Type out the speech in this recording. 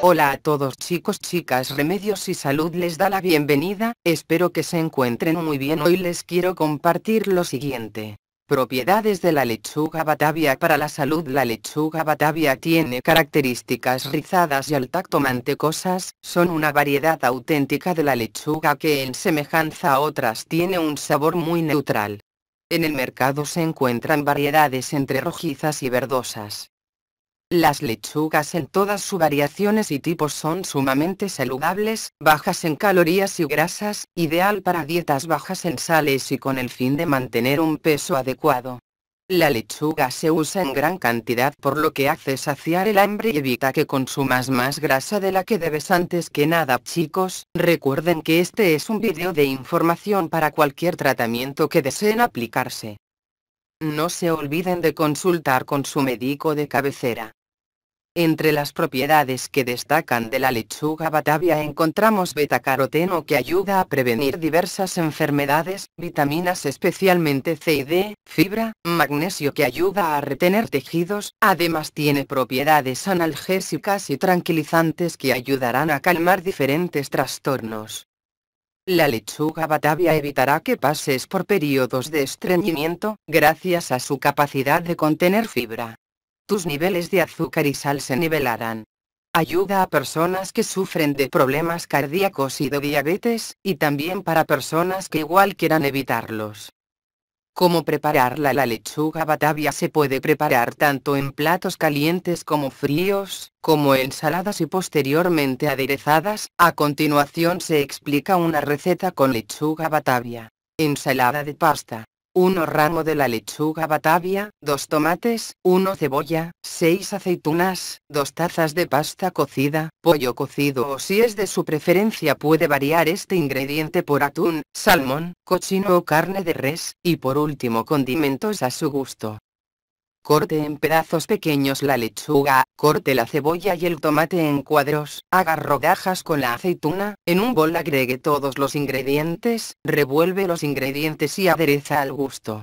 Hola a todos chicos, chicas, Remedios y Salud les da la bienvenida, espero que se encuentren muy bien. Hoy les quiero compartir lo siguiente. Propiedades de la lechuga batavia para la salud La lechuga batavia tiene características rizadas y al tacto mantecosas, son una variedad auténtica de la lechuga que en semejanza a otras tiene un sabor muy neutral. En el mercado se encuentran variedades entre rojizas y verdosas. Las lechugas en todas sus variaciones y tipos son sumamente saludables, bajas en calorías y grasas, ideal para dietas bajas en sales y con el fin de mantener un peso adecuado. La lechuga se usa en gran cantidad por lo que hace saciar el hambre y evita que consumas más grasa de la que debes antes que nada chicos, recuerden que este es un vídeo de información para cualquier tratamiento que deseen aplicarse. No se olviden de consultar con su médico de cabecera. Entre las propiedades que destacan de la lechuga batavia encontramos betacaroteno que ayuda a prevenir diversas enfermedades, vitaminas especialmente C y D, fibra, magnesio que ayuda a retener tejidos, además tiene propiedades analgésicas y tranquilizantes que ayudarán a calmar diferentes trastornos. La lechuga batavia evitará que pases por periodos de estreñimiento, gracias a su capacidad de contener fibra tus niveles de azúcar y sal se nivelarán. Ayuda a personas que sufren de problemas cardíacos y de diabetes, y también para personas que igual quieran evitarlos. Cómo prepararla? La lechuga batavia se puede preparar tanto en platos calientes como fríos, como ensaladas y posteriormente aderezadas. A continuación se explica una receta con lechuga batavia. Ensalada de pasta. 1 ramo de la lechuga batavia, 2 tomates, 1 cebolla, 6 aceitunas, 2 tazas de pasta cocida, pollo cocido o si es de su preferencia puede variar este ingrediente por atún, salmón, cochino o carne de res, y por último condimentos a su gusto corte en pedazos pequeños la lechuga, corte la cebolla y el tomate en cuadros, haga rodajas con la aceituna, en un bol agregue todos los ingredientes, revuelve los ingredientes y adereza al gusto.